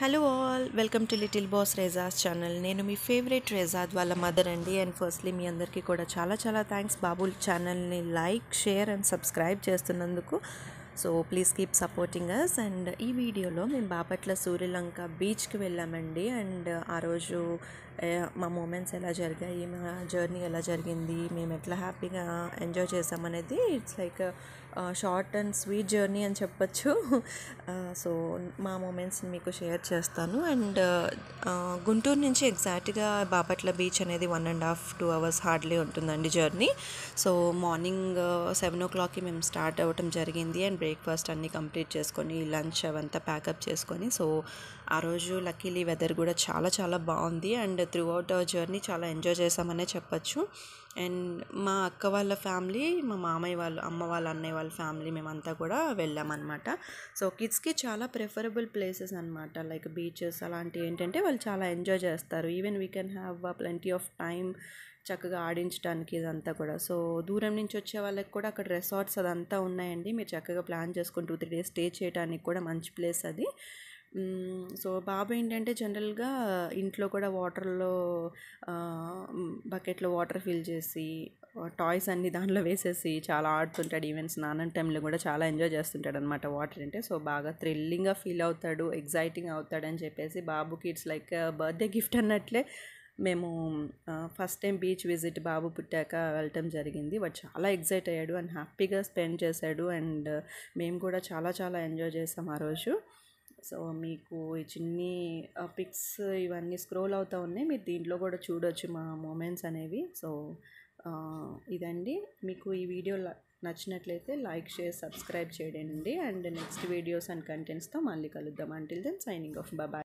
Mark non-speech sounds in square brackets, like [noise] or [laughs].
hello all welcome to little boss రేజాస్ channel నేను మీ ఫేవరెట్ రేజాద్ వాళ్ళ మదర్ అండి అండ్ ఫస్ట్లీ మీ అందరికీ కూడా చాలా చాలా థ్యాంక్స్ బాబుల్ ఛానల్ని లైక్ షేర్ అండ్ సబ్స్క్రైబ్ చేస్తున్నందుకు so please keep supporting us and ఈ వీడియోలో మేము బాపట్ల సూర్యలంక బీచ్కి వెళ్ళామండి అండ్ ఆ రోజు మా మూమెంట్స్ ఎలా జరిగాయి మా జర్నీ ఎలా జరిగింది మేము ఎట్లా హ్యాపీగా ఎంజాయ్ చేసామనేది it's like short and sweet journey అని చెప్పచ్చు [laughs] సో మా మూమెంట్స్ని మీకు షేర్ చేస్తాను అండ్ గుంటూరు నుంచి ఎగ్జాక్ట్గా బాపట్ల బీచ్ అనేది one and half two hours hardly ఉంటుందండి జర్నీ సో మార్నింగ్ సెవెన్ ఓ క్లాక్కి మేము స్టార్ట్ అవ్వటం జరిగింది అండ్ బ్రేక్ఫాస్ట్ అన్నీ కంప్లీట్ చేసుకొని లంచ్ అవంతా ప్యాకప్ చేసుకొని సో ఆ రోజు లక్కీలీ వెదర్ కూడా చాలా చాలా బాగుంది అండ్ త్రూ అవుట్ జర్నీ చాలా ఎంజాయ్ చేసామనే చెప్పచ్చు అండ్ మా అక్క వాళ్ళ ఫ్యామిలీ మా మామయ్య వాళ్ళు అమ్మ వాళ్ళ అన్నయ్య వాళ్ళ ఫ్యామిలీ మేమంతా కూడా వెళ్ళామన్నమాట సో కిడ్స్కి చాలా ప్రిఫరబుల్ ప్లేసెస్ అనమాట లైక్ బీచెస్ అలాంటివి ఏంటంటే వాళ్ళు చాలా ఎంజాయ్ చేస్తారు even we can have plenty of time చక్కగా ఆడించడానికి ఇదంతా కూడా సో దూరం నుంచి వచ్చే వాళ్ళకి కూడా అక్కడ రెసార్ట్స్ అదంతా ఉన్నాయండి మీరు చక్కగా ప్లాన్ చేసుకుని టూ త్రీ డేస్ స్టే చేయడానికి కూడా మంచి ప్లేస్ అది సో బాబు ఏంటంటే జనరల్గా ఇంట్లో కూడా వాటర్లో బకెట్లో వాటర్ ఫిల్ చేసి టాయ్స్ అన్ని దాంట్లో వేసేసి చాలా ఆడుతుంటాడు ఈవెంట్స్ నాన్న టైంలో కూడా చాలా ఎంజాయ్ చేస్తుంటాడు అనమాట వాటర్ అంటే సో బాగా థ్రిల్లింగ్గా ఫీల్ అవుతాడు ఎగ్జైటింగ్ అవుతాడని చెప్పేసి బాబుకి ఇట్స్ లైక్ బర్త్డే గిఫ్ట్ అన్నట్లే మేము ఫస్ట్ టైం బీచ్ విజిట్ బాబు పుట్టాక వెళ్ళటం జరిగింది వాడు చాలా ఎగ్జైట్ అయ్యాడు అండ్ హ్యాపీగా స్పెండ్ చేశాడు అండ్ మేము కూడా చాలా చాలా ఎంజాయ్ చేసాం ఆ రోజు సో మీకు ఈ చిన్ని పిక్స్ ఇవన్నీ స్క్రోల్ అవుతూ ఉన్నాయి మీరు దీంట్లో కూడా చూడొచ్చు మా మూమెంట్స్ అనేవి సో ఇదండి మీకు ఈ వీడియో నచ్చినట్లయితే లైక్ షేర్ సబ్స్క్రైబ్ చేయండి అండ్ నెక్స్ట్ వీడియోస్ అండ్ కంటెంట్స్తో మళ్ళీ కలుద్దాం అంటిల్ దెన్ సైనింగ్ ఆఫ్ బాబాయ్